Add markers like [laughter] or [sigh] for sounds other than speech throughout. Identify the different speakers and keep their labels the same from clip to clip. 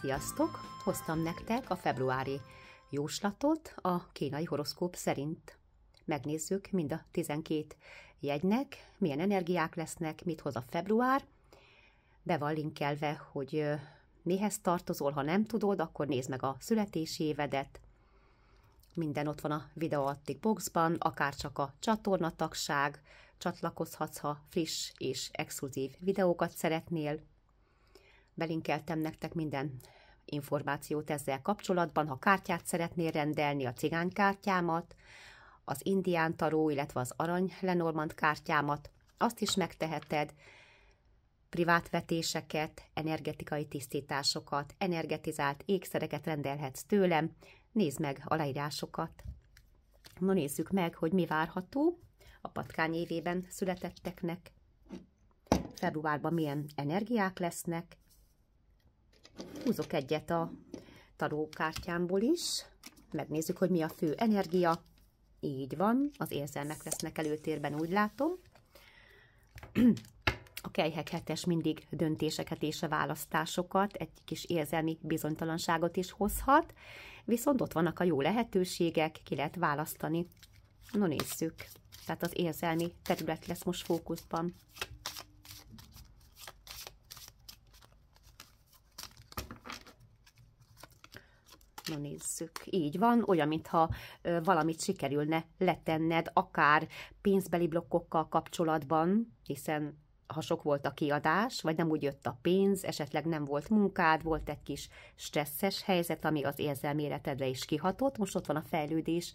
Speaker 1: Sziasztok! Hoztam nektek a februári jóslatot a kínai horoszkóp szerint. Megnézzük mind a 12 jegynek, milyen energiák lesznek, mit hoz a február. Be van linkelve, hogy mihez tartozol, ha nem tudod, akkor nézd meg a születési évedet. Minden ott van a videó addig boxban, akár csak a csatornatagság, csatlakozhatsz, ha friss és exkluzív videókat szeretnél. Belinkeltem nektek minden információt ezzel kapcsolatban, ha kártyát szeretnél rendelni, a cigánykártyámat, az indián taró, illetve az arany lenormand kártyámat, azt is megteheted, privát vetéseket, energetikai tisztításokat, energetizált ékszereket rendelhetsz tőlem, nézd meg a leírásokat. No nézzük meg, hogy mi várható a patkány évében születetteknek, februárban milyen energiák lesznek, Húzok egyet a tarókártyámból is. Megnézzük, hogy mi a fő energia. Így van, az érzelmek lesznek előtérben, úgy látom. A kejhek hetes mindig döntéseket és a választásokat, egy kis érzelmi bizonytalanságot is hozhat, viszont ott vannak a jó lehetőségek, ki lehet választani. No nézzük, tehát az érzelmi terület lesz most fókuszban. Na nézzük. Így van, olyan, mintha valamit sikerülne letenned, akár pénzbeli blokkokkal kapcsolatban, hiszen ha sok volt a kiadás, vagy nem úgy jött a pénz, esetleg nem volt munkád, volt egy kis stresszes helyzet, ami az érzelméletedre is kihatott, most ott van a fejlődés.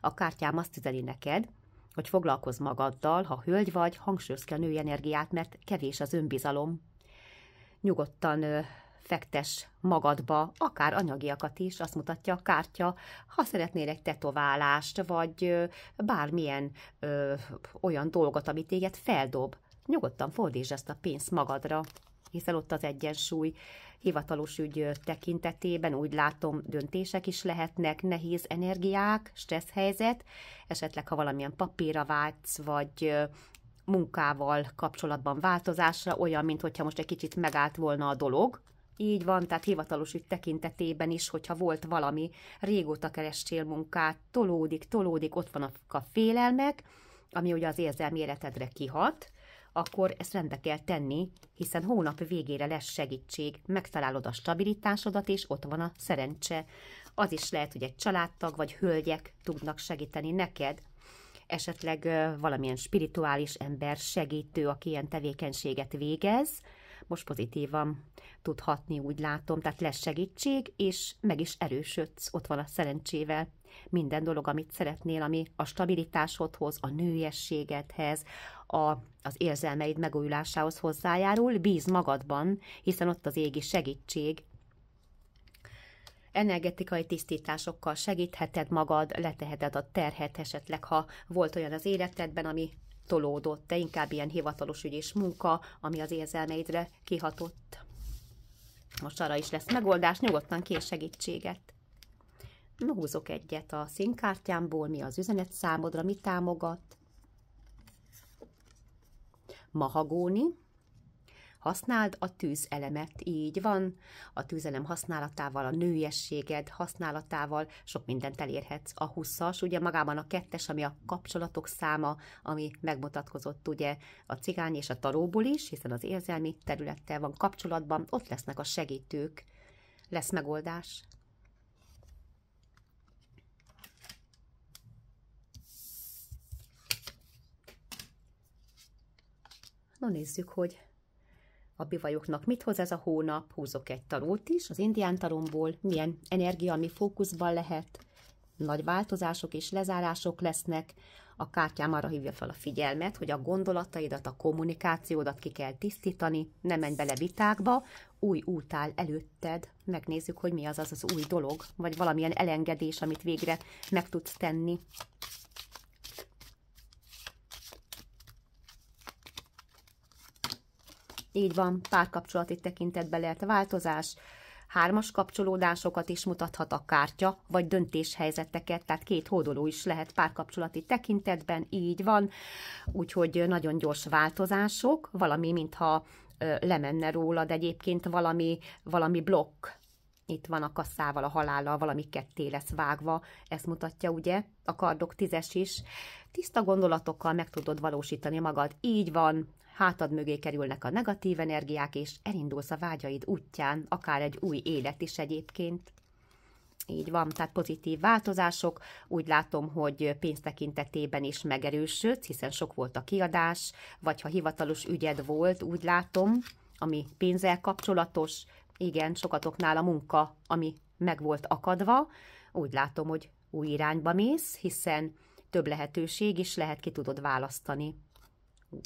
Speaker 1: A kártyám azt üzeni neked, hogy foglalkozz magaddal, ha hölgy vagy, hangsúlyozz ki a női energiát, mert kevés az önbizalom. Nyugodtan fektes magadba, akár anyagiakat is, azt mutatja a kártya, ha szeretnél egy tetoválást, vagy bármilyen ö, olyan dolgot, amit téged feldob, nyugodtan fordítsd ezt a pénzt magadra, hiszen ott az egyensúly hivatalos ügy tekintetében úgy látom, döntések is lehetnek, nehéz energiák, stressz helyzet, esetleg ha valamilyen papírra váltsz, vagy munkával kapcsolatban változásra, olyan, mint hogyha most egy kicsit megállt volna a dolog, így van, tehát hivatalos ügy tekintetében is, hogyha volt valami, régóta kerestél munkát, tolódik, tolódik, ott vannak a félelmek, ami ugye az érzelmi életedre kihat, akkor ezt rendbe kell tenni, hiszen hónap végére lesz segítség, megtalálod a stabilitásodat, és ott van a szerencse. Az is lehet, hogy egy családtag vagy hölgyek tudnak segíteni neked, esetleg valamilyen spirituális ember segítő, aki ilyen tevékenységet végez, most pozitívan tudhatni, úgy látom. Tehát lesz segítség, és meg is erősödsz, ott van a szerencsével minden dolog, amit szeretnél, ami a stabilitásodhoz, a nőiességedhez, a, az érzelmeid megújulásához hozzájárul. Bíz magadban, hiszen ott az égi segítség, energetikai tisztításokkal segítheted magad, leteheted a terhet esetleg, ha volt olyan az életedben, ami tolódott, de inkább ilyen hivatalos ügy és munka, ami az érzelmeidre kihatott. Most arra is lesz megoldás, nyugodtan kér segítséget. No, húzok egyet a színkártyámból, mi az üzenet számodra, mi támogat. Mahagóni, Használd a tűzelemet, így van. A tűzelem használatával, a nőiességed használatával sok mindent elérhetsz. A huszas, ugye magában a kettes, ami a kapcsolatok száma, ami megmutatkozott ugye a cigány és a taróból is, hiszen az érzelmi területtel van kapcsolatban, ott lesznek a segítők. Lesz megoldás, Na nézzük, hogy a bivajoknak mit hoz ez a hónap, húzok egy tarót is, az indián taromból, milyen energia, ami fókuszban lehet, nagy változások és lezárások lesznek, a kártyám arra hívja fel a figyelmet, hogy a gondolataidat, a kommunikációdat ki kell tisztítani, nem menj bele vitákba, új út áll előtted, megnézzük, hogy mi az az az új dolog, vagy valamilyen elengedés, amit végre meg tudsz tenni. Így van, párkapcsolati tekintetben lehet változás, hármas kapcsolódásokat is mutathat a kártya, vagy döntéshelyzeteket, tehát két hódoló is lehet párkapcsolati tekintetben, így van, úgyhogy nagyon gyors változások, valami, mintha ö, lemenne rólad egyébként valami, valami blokk, itt van a kasszával, a halállal, valami ketté lesz vágva, ezt mutatja ugye a kardok tízes is. Tiszta gondolatokkal meg tudod valósítani magad, így van, hátad mögé kerülnek a negatív energiák, és elindulsz a vágyaid útján, akár egy új élet is egyébként. Így van, tehát pozitív változások. Úgy látom, hogy pénztekintetében is megerősödsz, hiszen sok volt a kiadás, vagy ha hivatalos ügyed volt, úgy látom, ami pénzzel kapcsolatos, igen, sokatoknál a munka, ami meg volt akadva, úgy látom, hogy új irányba mész, hiszen több lehetőség is lehet, ki tudod választani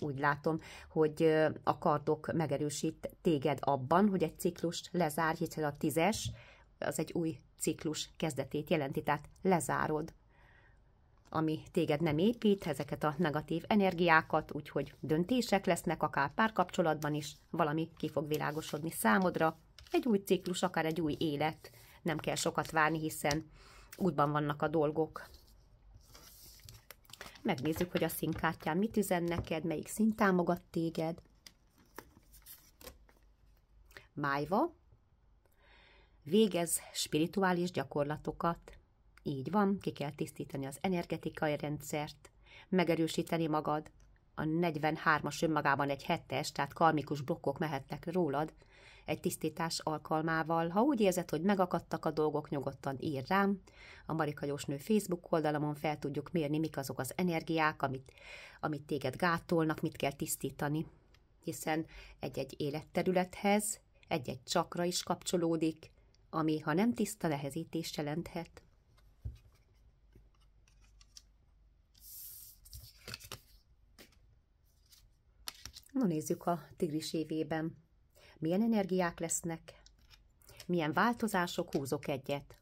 Speaker 1: úgy látom, hogy a kardok megerősít téged abban, hogy egy ciklust lezár, hiszen a tízes az egy új ciklus kezdetét jelenti, tehát lezárod, ami téged nem épít, ezeket a negatív energiákat, úgyhogy döntések lesznek, akár párkapcsolatban is, valami ki fog világosodni számodra, egy új ciklus, akár egy új élet, nem kell sokat várni, hiszen útban vannak a dolgok. Megnézzük, hogy a színkártyán mit üzen neked, melyik szín támogat téged. Májva, végez spirituális gyakorlatokat. Így van, ki kell tisztítani az energetikai rendszert, megerősíteni magad. A 43-as önmagában egy hetes, tehát karmikus blokkok mehetnek rólad, egy tisztítás alkalmával. Ha úgy érzed, hogy megakadtak a dolgok, nyugodtan ír rám. A Marika Jósnő Facebook oldalamon fel tudjuk mérni, mik azok az energiák, amit, amit téged gátolnak, mit kell tisztítani. Hiszen egy-egy életterülethez, egy-egy csakra is kapcsolódik, ami, ha nem tiszta, nehezítést jelenthet. Na nézzük a tigris évében milyen energiák lesznek, milyen változások, húzok egyet.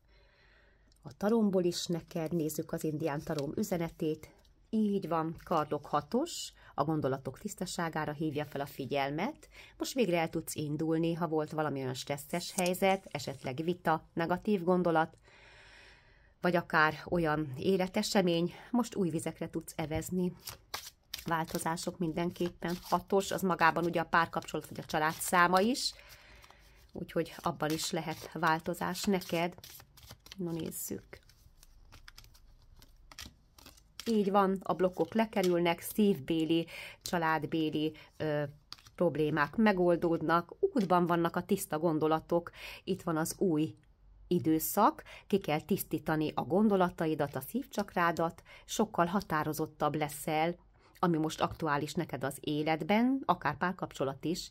Speaker 1: A taromból is neked nézzük az indián tarom üzenetét. Így van, kardok hatos, a gondolatok tisztaságára hívja fel a figyelmet. Most végre el tudsz indulni, ha volt valami olyan stresszes helyzet, esetleg vita, negatív gondolat, vagy akár olyan életesemény, most új vizekre tudsz evezni változások mindenképpen. Hatos, az magában ugye a párkapcsolat vagy a család száma is, úgyhogy abban is lehet változás neked. No nézzük. Így van, a blokkok lekerülnek, szívbéli, családbéli ö, problémák megoldódnak, útban vannak a tiszta gondolatok, itt van az új időszak, ki kell tisztítani a gondolataidat, a szívcsakrádat, sokkal határozottabb leszel, ami most aktuális neked az életben, akár párkapcsolat is,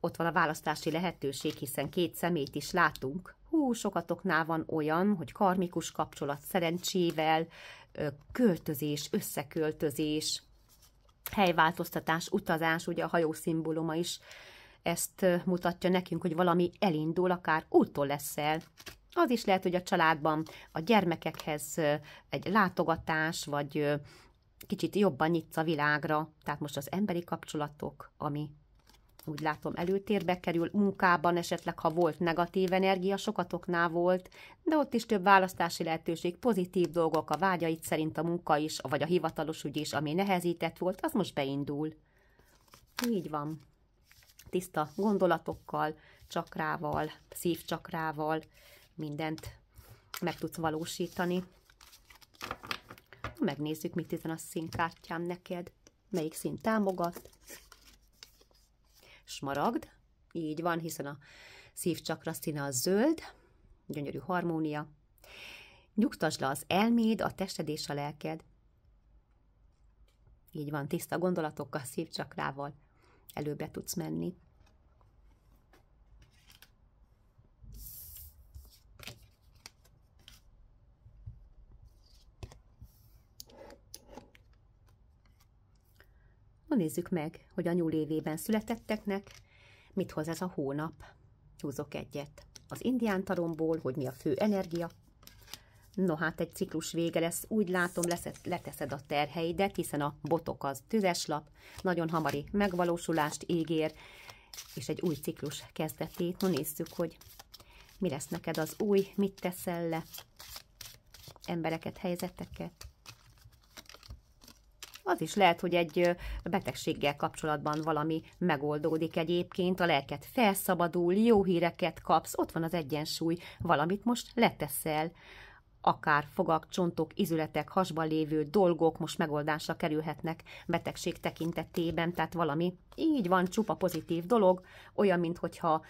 Speaker 1: ott van a választási lehetőség, hiszen két szemét is látunk. Hú, sokatoknál van olyan, hogy karmikus kapcsolat szerencsével, költözés, összeköltözés, helyváltoztatás, utazás, ugye a hajó szimbóluma is ezt mutatja nekünk, hogy valami elindul, akár úttól leszel. Az is lehet, hogy a családban a gyermekekhez egy látogatás, vagy kicsit jobban nyitsz a világra. Tehát most az emberi kapcsolatok, ami úgy látom előtérbe kerül, munkában esetleg, ha volt negatív energia, sokatoknál volt, de ott is több választási lehetőség, pozitív dolgok, a vágyait szerint a munka is, vagy a hivatalos ügy is, ami nehezített volt, az most beindul. Így van. Tiszta gondolatokkal, csakrával, szívcsakrával mindent meg tudsz valósítani megnézzük, mit ezen a színkártyám neked, melyik szín támogat. Smaragd, így van, hiszen a szívcsakra színe a zöld, gyönyörű harmónia. Nyugtasd le az elméd, a tested és a lelked. Így van, tiszta gondolatokkal, szívcsakrával előbbre tudsz menni. Na nézzük meg, hogy a nyúl évében születetteknek mit hoz ez a hónap. Húzok egyet. Az indián taromból, hogy mi a fő energia. No hát egy ciklus vége lesz, úgy látom leszed, leteszed a terheidet, hiszen a botok az tüzes lap, nagyon hamari megvalósulást ígér, és egy új ciklus kezdetét. Na nézzük, hogy mi lesz neked az új, mit teszel le, embereket, helyzeteket az is lehet, hogy egy betegséggel kapcsolatban valami megoldódik egyébként, a lelket felszabadul, jó híreket kapsz, ott van az egyensúly, valamit most leteszel akár fogak, csontok, izületek, hasban lévő dolgok most megoldásra kerülhetnek betegség tekintetében, tehát valami így van, csupa pozitív dolog, olyan, mintha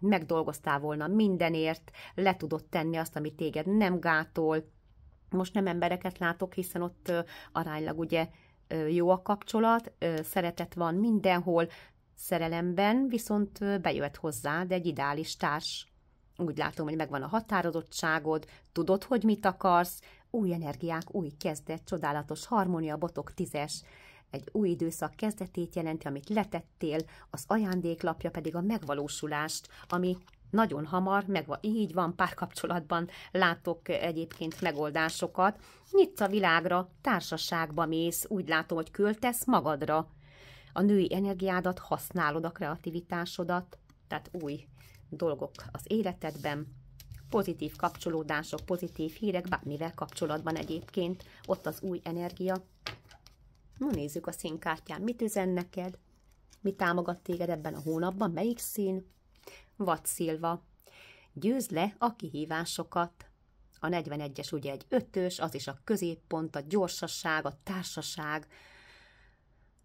Speaker 1: megdolgoztál volna mindenért, le tudod tenni azt, ami téged nem gátol, most nem embereket látok, hiszen ott aránylag ugye jó a kapcsolat, szeretet van mindenhol, szerelemben viszont bejöhet de egy ideális társ. Úgy látom, hogy megvan a határozottságod, tudod, hogy mit akarsz, új energiák, új kezdet, csodálatos harmónia, botok tízes, egy új időszak kezdetét jelenti, amit letettél, az ajándéklapja pedig a megvalósulást, ami nagyon hamar, meg így van, párkapcsolatban látok egyébként megoldásokat. Nyitsz a világra, társaságba mész, úgy látom, hogy költesz magadra. A női energiádat használod, a kreativitásodat, tehát új dolgok az életedben, pozitív kapcsolódások, pozitív hírek, bármivel kapcsolatban egyébként, ott az új energia. Na nézzük a színkártyán, mit üzen neked, mi támogat téged ebben a hónapban, melyik szín, Vadszilva. Győz le a kihívásokat. A 41-es ugye egy ötös, az is a középpont, a gyorsasság, a társaság.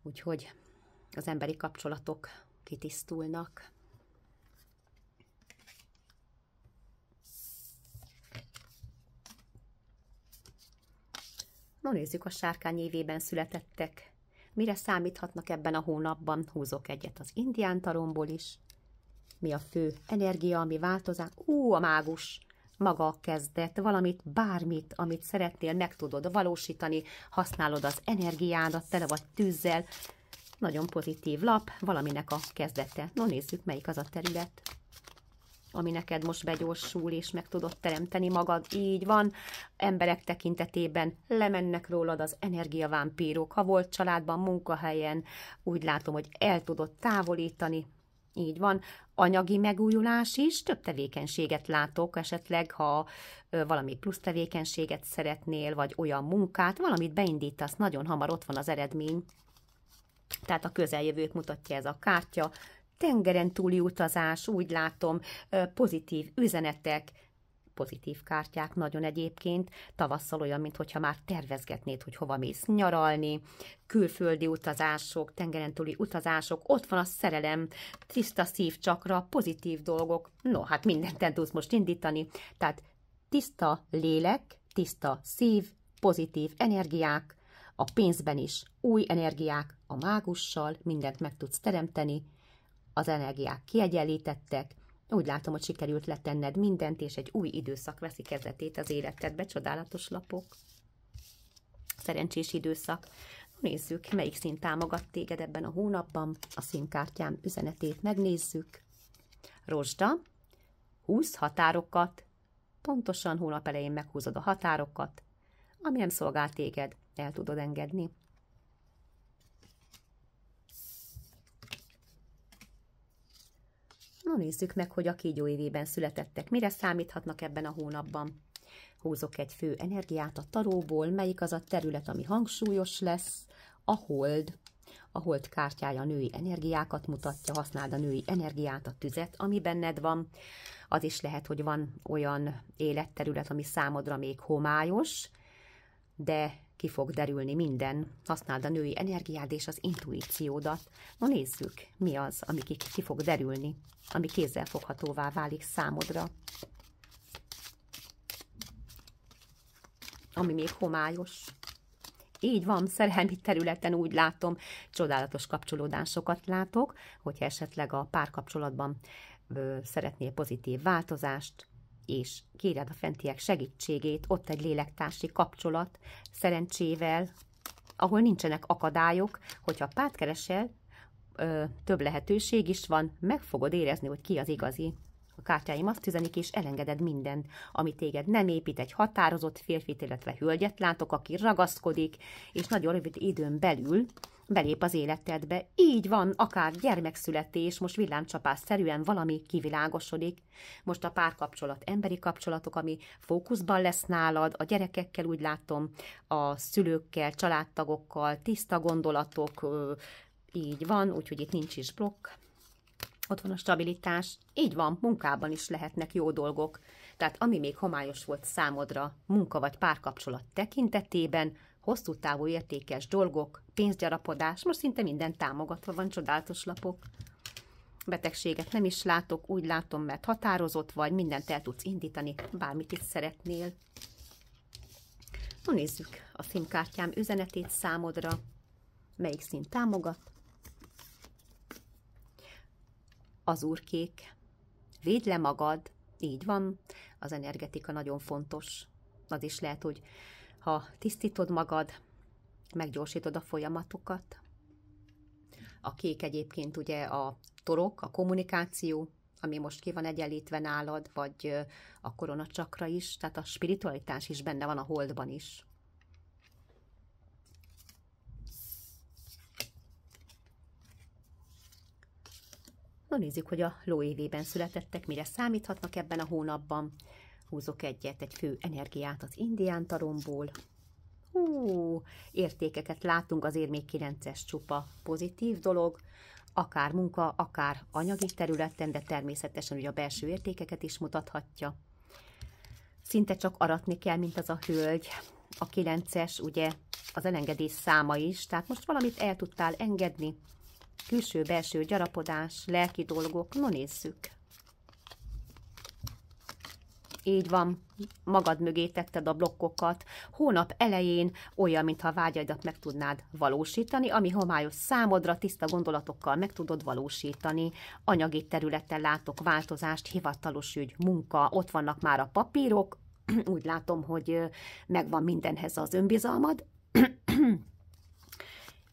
Speaker 1: Úgyhogy az emberi kapcsolatok kitisztulnak. No nézzük, a sárkány évében születettek. Mire számíthatnak ebben a hónapban? Húzok egyet az indián taromból is mi a fő energia, ami változás. Ú, a mágus! maga a kezdet, valamit, bármit, amit szeretnél, meg tudod valósítani, használod az energiádat, tele vagy tűzzel, nagyon pozitív lap, valaminek a kezdete. No, nézzük, melyik az a terület, ami neked most begyorsul, és meg tudod teremteni magad. Így van, emberek tekintetében lemennek rólad az energiavámpírok. Ha volt családban, munkahelyen, úgy látom, hogy el tudod távolítani, így van. Anyagi megújulás is, több tevékenységet látok, esetleg ha valami plusz tevékenységet szeretnél, vagy olyan munkát, valamit beindítasz, nagyon hamar ott van az eredmény. Tehát a közeljövőt mutatja ez a kártya. Tengeren túli utazás, úgy látom, pozitív üzenetek, pozitív kártyák nagyon egyébként, tavasszal olyan, mintha már tervezgetnéd, hogy hova mész nyaralni, külföldi utazások, tengeren túli utazások, ott van a szerelem, tiszta szívcsakra, pozitív dolgok, no, hát mindent tudsz most indítani, tehát tiszta lélek, tiszta szív, pozitív energiák, a pénzben is új energiák, a mágussal mindent meg tudsz teremteni, az energiák kiegyenlítettek, úgy látom, hogy sikerült letenned mindent, és egy új időszak veszi kezdetét az életedbe. Csodálatos lapok. Szerencsés időszak. Nézzük, melyik szín támogat téged ebben a hónapban. A színkártyám üzenetét megnézzük. Rozsda, húz határokat. Pontosan hónap elején meghúzod a határokat. Ami nem szolgál téged, el tudod engedni. No nézzük meg, hogy a kígyó évében születettek mire számíthatnak ebben a hónapban. Húzok egy fő energiát a taróból, melyik az a terület, ami hangsúlyos lesz, a hold. A hold kártyája női energiákat mutatja, használd a női energiát, a tüzet, ami benned van. Az is lehet, hogy van olyan életterület, ami számodra még homályos, de ki fog derülni minden. Használd a női energiád és az intuíciódat. Na nézzük, mi az, ami ki, fog derülni, ami kézzelfoghatóvá válik számodra. Ami még homályos. Így van, szerelmi területen úgy látom, csodálatos kapcsolódásokat látok, hogyha esetleg a párkapcsolatban szeretnél pozitív változást, és kéred a fentiek segítségét, ott egy lélektársi kapcsolat, szerencsével, ahol nincsenek akadályok, hogyha párt keresel, ö, több lehetőség is van, meg fogod érezni, hogy ki az igazi. A kártyáim azt üzenik, és elengeded mindent, ami téged nem épít, egy határozott férfit, illetve hölgyet látok, aki ragaszkodik, és nagyon rövid időn belül belép az életedbe. Így van, akár gyermekszületés, most villámcsapás szerűen valami kivilágosodik. Most a párkapcsolat, emberi kapcsolatok, ami fókuszban lesz nálad, a gyerekekkel úgy látom, a szülőkkel, családtagokkal, tiszta gondolatok, így van, úgyhogy itt nincs is blokk. Ott van a stabilitás, így van, munkában is lehetnek jó dolgok. Tehát ami még homályos volt számodra munka vagy párkapcsolat tekintetében, hosszú távú értékes dolgok, pénzgyarapodás, most szinte minden támogatva van, csodálatos lapok. Betegséget nem is látok, úgy látom, mert határozott vagy, mindent el tudsz indítani, bármit is szeretnél. Na nézzük a színkártyám üzenetét számodra, melyik szín támogat. Az úrkék. Védd le magad, így van, az energetika nagyon fontos. Az is lehet, hogy ha tisztítod magad, meggyorsítod a folyamatokat. A kék egyébként ugye a torok, a kommunikáció, ami most ki van egyenlítve nálad, vagy a koronacsakra is, tehát a spiritualitás is benne van a holdban is. Na nézzük, hogy a ló évében születettek mire számíthatnak ebben a hónapban. Húzok egyet, egy fő energiát az indián taromból. Hú, értékeket látunk, azért még 9-es csupa pozitív dolog, akár munka, akár anyagi területen, de természetesen ugye a belső értékeket is mutathatja. Szinte csak aratni kell, mint az a hölgy. A 9-es ugye az elengedés száma is, tehát most valamit el tudtál engedni. Külső-belső gyarapodás, lelki dolgok, no nézzük. Így van, magad mögé tetted a blokkokat. Hónap elején olyan, mintha a vágyaidat meg tudnád valósítani, ami homályos számodra, tiszta gondolatokkal meg tudod valósítani. Anyagi területen látok változást, hivatalos ügy, munka, ott vannak már a papírok, [clears throat] úgy látom, hogy megvan mindenhez az önbizalmad,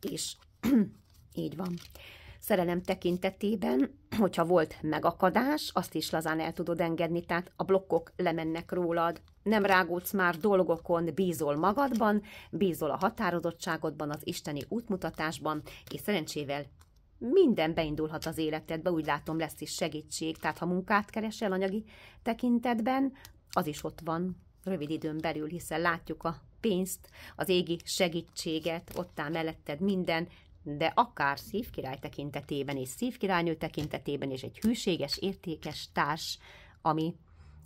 Speaker 1: [clears throat] és [clears throat] így van szerelem tekintetében, hogyha volt megakadás, azt is lazán el tudod engedni, tehát a blokkok lemennek rólad, nem rágódsz már dolgokon, bízol magadban, bízol a határozottságodban, az isteni útmutatásban, és szerencsével minden beindulhat az életedbe, úgy látom lesz is segítség, tehát ha munkát keresel anyagi tekintetben, az is ott van rövid időn belül, hiszen látjuk a pénzt, az égi segítséget, ott áll melletted minden, de akár szívkirály tekintetében és szívkirálynő tekintetében és egy hűséges, értékes társ, ami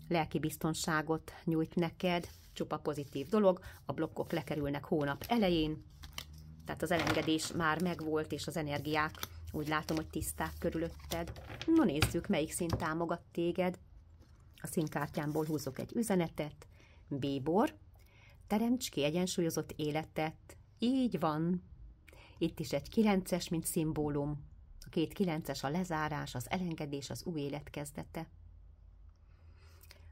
Speaker 1: lelki biztonságot nyújt neked, csupa pozitív dolog, a blokkok lekerülnek hónap elején, tehát az elengedés már megvolt, és az energiák úgy látom, hogy tiszták körülötted. No nézzük, melyik szín támogat téged. A színkártyámból húzok egy üzenetet. Bíbor, teremts ki egyensúlyozott életet. Így van. Itt is egy kilences, mint szimbólum. A két kilences a lezárás, az elengedés, az új élet kezdete.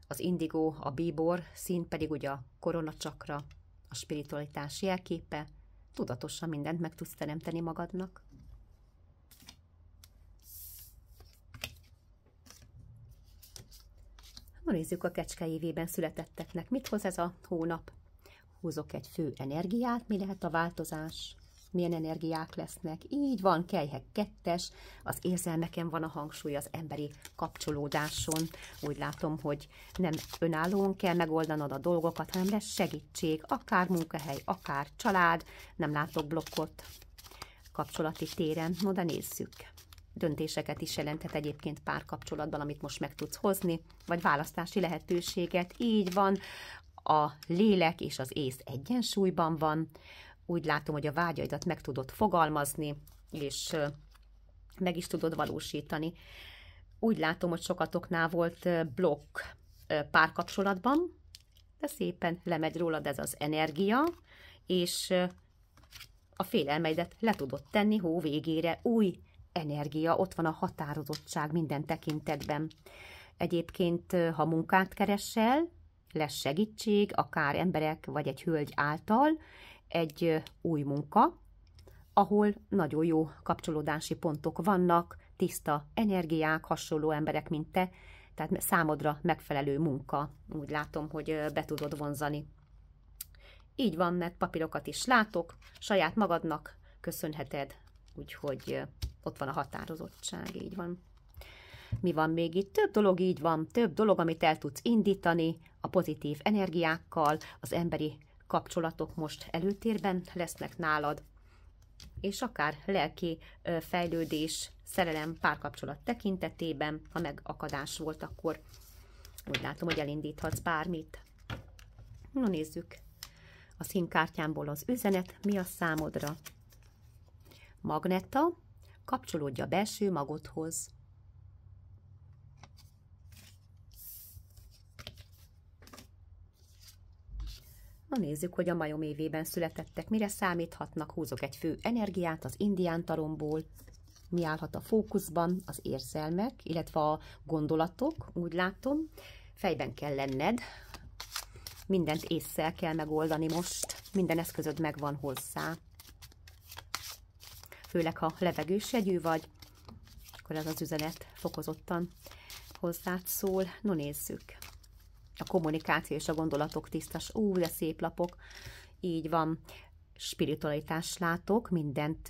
Speaker 1: Az indigó, a bíbor szín pedig ugye a koronacsakra, a spiritualitás jelképe, tudatosan mindent meg tudsz teremteni magadnak. Na nézzük a kecske évében születetteknek. Mit hoz ez a hónap? Húzok egy fő energiát, mi lehet a változás? milyen energiák lesznek. Így van, kelyhek kettes, az érzelmeken van a hangsúly az emberi kapcsolódáson. Úgy látom, hogy nem önállóan kell megoldanod a dolgokat, hanem lesz segítség, akár munkahely, akár család, nem látok blokkot kapcsolati téren. No, de nézzük döntéseket is jelenthet egyébként párkapcsolatban, amit most meg tudsz hozni, vagy választási lehetőséget. Így van, a lélek és az ész egyensúlyban van, úgy látom, hogy a vágyaidat meg tudod fogalmazni, és meg is tudod valósítani. Úgy látom, hogy sokatoknál volt blokk párkapcsolatban, de szépen lemegy rólad ez az energia, és a félelmeidet le tudod tenni hó végére, új energia, ott van a határozottság minden tekintetben. Egyébként, ha munkát keresel, lesz segítség, akár emberek vagy egy hölgy által, egy új munka, ahol nagyon jó kapcsolódási pontok vannak, tiszta energiák, hasonló emberek, mint te, tehát számodra megfelelő munka. Úgy látom, hogy be tudod vonzani. Így van, mert papírokat is látok, saját magadnak köszönheted, úgyhogy ott van a határozottság, így van. Mi van még itt? Több dolog így van, több dolog, amit el tudsz indítani a pozitív energiákkal, az emberi kapcsolatok most előtérben lesznek nálad, és akár lelki fejlődés, szerelem, párkapcsolat tekintetében, ha megakadás volt, akkor úgy látom, hogy elindíthatsz bármit. Na nézzük a színkártyámból az üzenet, mi a számodra. Magneta, kapcsolódja a belső magodhoz. Na nézzük, hogy a majom évében születettek mire számíthatnak. Húzok egy fő energiát az indián taromból. Mi állhat a fókuszban? Az érzelmek, illetve a gondolatok, úgy látom. Fejben kell lenned. Mindent észre kell megoldani most. Minden eszközöd megvan hozzá. Főleg, ha levegősegyű vagy, akkor ez az üzenet fokozottan hozzád szól. No nézzük a kommunikáció és a gondolatok tisztas. Ú, de szép lapok. Így van. spiritualitás látok, mindent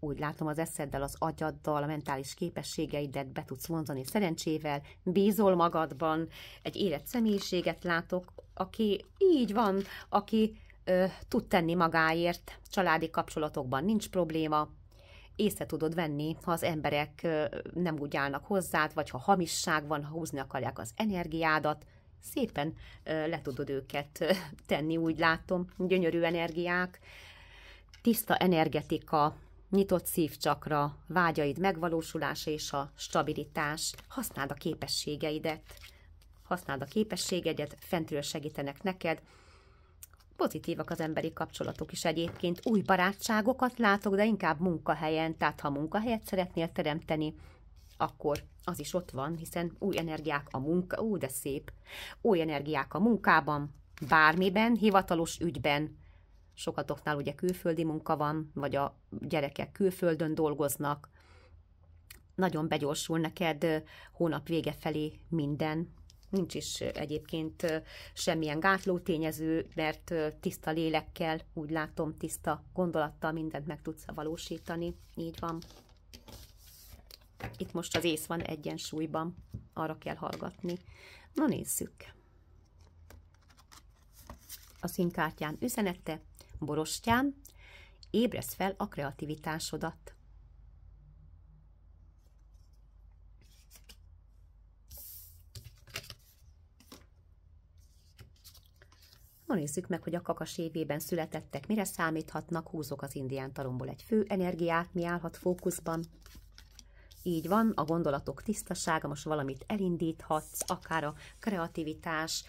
Speaker 1: úgy látom az eszeddel, az agyaddal, a mentális képességeidet be tudsz vonzani szerencsével, bízol magadban, egy élet személyiséget látok, aki így van, aki ö, tud tenni magáért, családi kapcsolatokban nincs probléma, észre tudod venni, ha az emberek nem úgy állnak hozzád, vagy ha hamisság van, ha húzni akarják az energiádat, szépen le tudod őket tenni, úgy látom. Gyönyörű energiák, tiszta energetika, nyitott szívcsakra, vágyaid megvalósulása és a stabilitás. Használd a képességeidet, használd a képességedet, fentről segítenek neked. Pozitívak az emberi kapcsolatok is egyébként. Új barátságokat látok, de inkább munkahelyen, tehát ha munkahelyet szeretnél teremteni, akkor az is ott van, hiszen új energiák a munka, ú, de szép, új energiák a munkában, bármiben, hivatalos ügyben, sokatoknál ugye külföldi munka van, vagy a gyerekek külföldön dolgoznak, nagyon begyorsul neked hónap vége felé minden, nincs is egyébként semmilyen gátló tényező, mert tiszta lélekkel, úgy látom, tiszta gondolattal mindent meg tudsz valósítani. Így van. Itt most az ész van egyensúlyban, arra kell hallgatni. Na nézzük. A színkártyán üzenete, borostyán, ébresz fel a kreativitásodat. Na nézzük meg, hogy a kakas évében születettek mire számíthatnak, húzok az indián talomból egy fő energiát, mi állhat fókuszban. Így van, a gondolatok tisztasága, most valamit elindíthatsz, akár a kreativitás,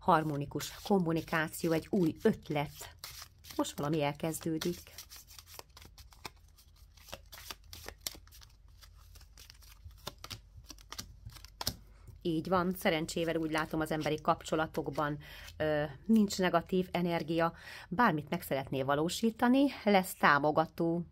Speaker 1: harmonikus kommunikáció, egy új ötlet. Most valami elkezdődik. Így van, szerencsével úgy látom az emberi kapcsolatokban ö, nincs negatív energia, bármit meg szeretnél valósítani, lesz támogató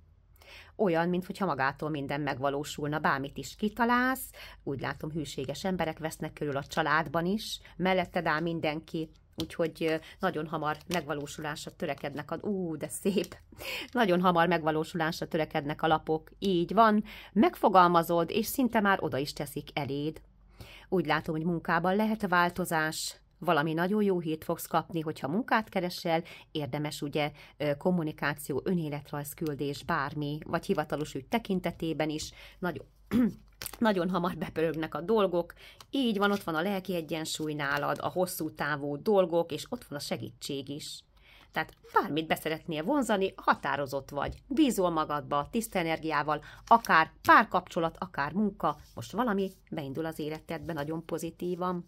Speaker 1: olyan, mintha magától minden megvalósulna, bármit is kitalálsz, úgy látom hűséges emberek vesznek körül a családban is, melletted áll mindenki, Úgyhogy nagyon hamar megvalósulásra törekednek a... Ú, de szép! [laughs] Nagyon hamar megvalósulásra törekednek a lapok. Így van, megfogalmazod, és szinte már oda is teszik eléd. Úgy látom, hogy munkában lehet változás, valami nagyon jó hírt fogsz kapni, hogyha munkát keresel, érdemes ugye kommunikáció, önéletrajz küldés, bármi, vagy hivatalos ügy tekintetében is, nagyon [clears throat] nagyon hamar bepörögnek a dolgok, így van, ott van a lelki egyensúly nálad, a hosszú távú dolgok, és ott van a segítség is. Tehát bármit beszeretnél vonzani, határozott vagy. Bízol magadba, tiszta energiával, akár párkapcsolat, akár munka, most valami beindul az életedbe nagyon pozitívan.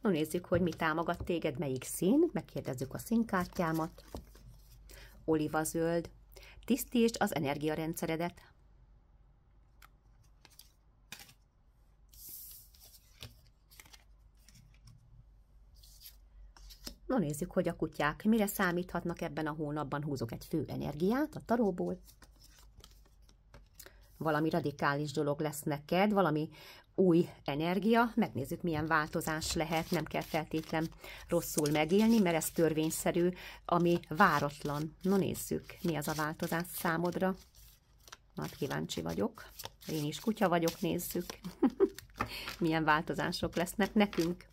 Speaker 1: Na nézzük, hogy mi támogat téged, melyik szín, megkérdezzük a színkártyámat. Olivazöld. Tisztítsd az energiarendszeredet. Na nézzük, hogy a kutyák mire számíthatnak ebben a hónapban. Húzok egy fő energiát a taróból valami radikális dolog lesz neked, valami új energia, megnézzük, milyen változás lehet, nem kell feltétlen rosszul megélni, mert ez törvényszerű, ami váratlan. Na nézzük, mi az a változás számodra. Nagy kíváncsi vagyok. Én is kutya vagyok, nézzük. [laughs] milyen változások lesznek nekünk.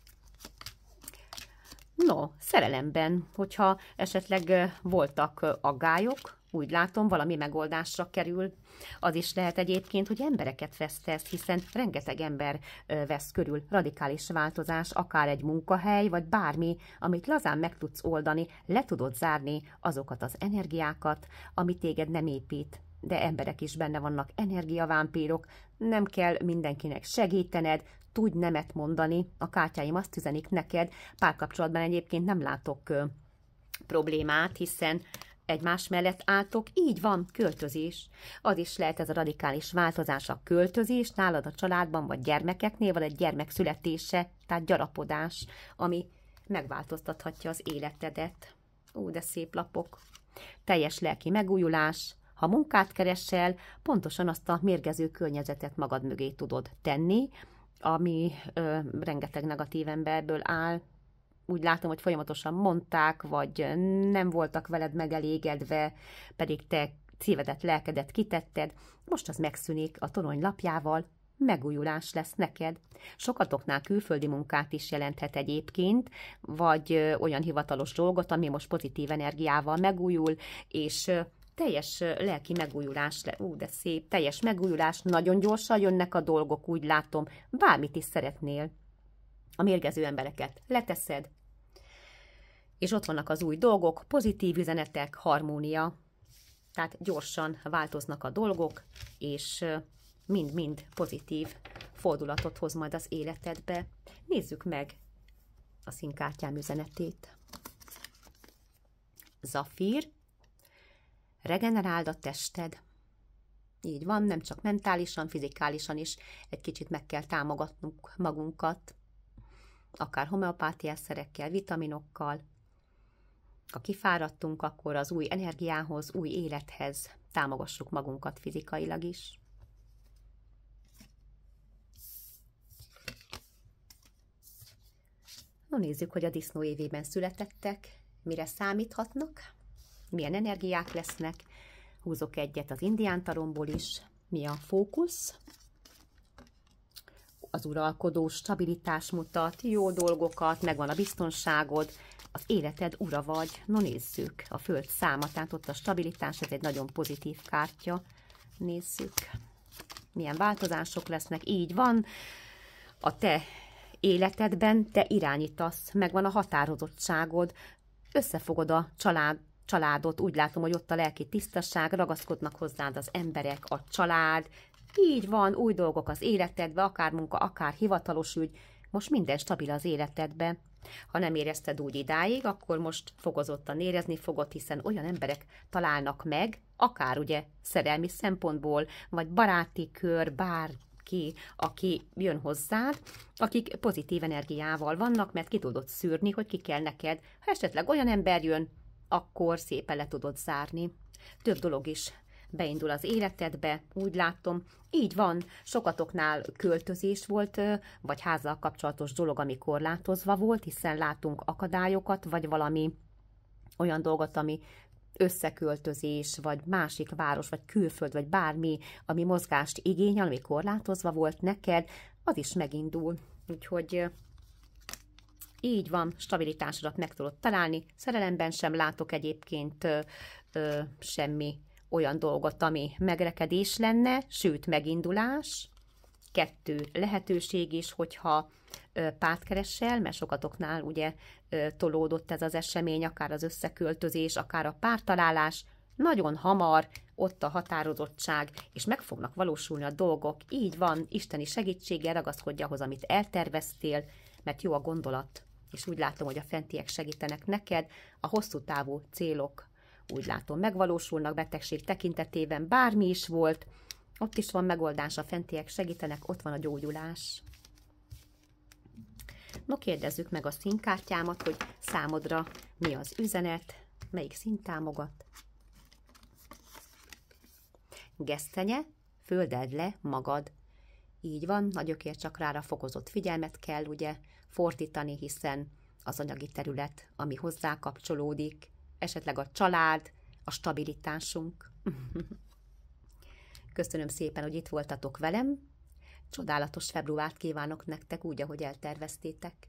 Speaker 1: No, szerelemben, hogyha esetleg voltak aggályok, úgy látom, valami megoldásra kerül. Az is lehet egyébként, hogy embereket vesz tesz, hiszen rengeteg ember vesz körül radikális változás, akár egy munkahely, vagy bármi, amit lazán meg tudsz oldani, le tudod zárni azokat az energiákat, ami téged nem épít, de emberek is benne vannak, energiavámpírok, nem kell mindenkinek segítened, tudj nemet mondani, a kártyáim azt üzenik neked, párkapcsolatban egyébként nem látok problémát, hiszen egymás mellett álltok, így van, költözés. Az is lehet ez a radikális változás a költözés, nálad a családban vagy gyermekeknél van egy gyermek születése, tehát gyarapodás, ami megváltoztathatja az életedet. Ó, de szép lapok! Teljes lelki megújulás, ha munkát keresel, pontosan azt a mérgező környezetet magad mögé tudod tenni, ami ö, rengeteg negatív emberből áll, úgy látom, hogy folyamatosan mondták, vagy nem voltak veled megelégedve, pedig te szívedet, lelkedet kitetted, most az megszűnik a torony lapjával, megújulás lesz neked. Sokatoknál külföldi munkát is jelenthet egyébként, vagy olyan hivatalos dolgot, ami most pozitív energiával megújul, és teljes lelki megújulás, ú, de szép, teljes megújulás, nagyon gyorsan jönnek a dolgok, úgy látom, bármit is szeretnél. A mérgező embereket leteszed, és ott vannak az új dolgok, pozitív üzenetek, harmónia. Tehát gyorsan változnak a dolgok, és mind-mind pozitív fordulatot hoz majd az életedbe. Nézzük meg a színkártyám üzenetét. Zafír, regeneráld a tested. Így van, nem csak mentálisan, fizikálisan is egy kicsit meg kell támogatnunk magunkat, akár homeopátiás szerekkel, vitaminokkal, ha kifáradtunk, akkor az új energiához, új élethez támogassuk magunkat fizikailag is. Na nézzük, hogy a disznó évében születettek, mire számíthatnak, milyen energiák lesznek. Húzok egyet az indiántaromból is. Mi a fókusz? Az uralkodó stabilitás mutat, jó dolgokat, megvan a biztonságod, az életed ura vagy. No nézzük a föld száma, tehát ott a stabilitás, ez egy nagyon pozitív kártya. Nézzük, milyen változások lesznek. Így van, a te életedben te irányítasz, megvan a határozottságod, összefogod a család, családot, úgy látom, hogy ott a lelki tisztaság, ragaszkodnak hozzád az emberek, a család, így van, új dolgok az életedbe, akár munka, akár hivatalos ügy, most minden stabil az életedbe. Ha nem érezted úgy idáig, akkor most fokozottan érezni fogod, hiszen olyan emberek találnak meg, akár ugye szerelmi szempontból, vagy baráti kör, bár ki, aki jön hozzád, akik pozitív energiával vannak, mert ki tudod szűrni, hogy ki kell neked. Ha esetleg olyan ember jön, akkor szépen le tudod zárni. Több dolog is beindul az életedbe, úgy látom. Így van, sokatoknál költözés volt, vagy házzal kapcsolatos dolog, ami korlátozva volt, hiszen látunk akadályokat, vagy valami olyan dolgot, ami összeköltözés, vagy másik város, vagy külföld, vagy bármi, ami mozgást igényel, ami korlátozva volt neked, az is megindul. Úgyhogy így van, stabilitásodat meg tudod találni. Szerelemben sem látok egyébként ö, ö, semmi olyan dolgot, ami megrekedés lenne, sőt megindulás, kettő lehetőség is, hogyha párt keresel, mert sokatoknál ugye tolódott ez az esemény, akár az összeköltözés, akár a pártalálás, nagyon hamar ott a határozottság, és meg fognak valósulni a dolgok. Így van, isteni segítséggel ragaszkodja ahhoz, amit elterveztél, mert jó a gondolat, és úgy látom, hogy a fentiek segítenek neked a hosszú távú célok úgy látom, megvalósulnak betegség tekintetében, bármi is volt, ott is van megoldás, a fentiek segítenek, ott van a gyógyulás. No, kérdezzük meg a színkártyámat, hogy számodra mi az üzenet, melyik szín támogat. Gesztenye, földed le magad. Így van, a gyökércsakrára fokozott figyelmet kell ugye fordítani, hiszen az anyagi terület, ami hozzá kapcsolódik, esetleg a család, a stabilitásunk. [laughs] Köszönöm szépen, hogy itt voltatok velem. Csodálatos februárt kívánok nektek úgy, ahogy elterveztétek.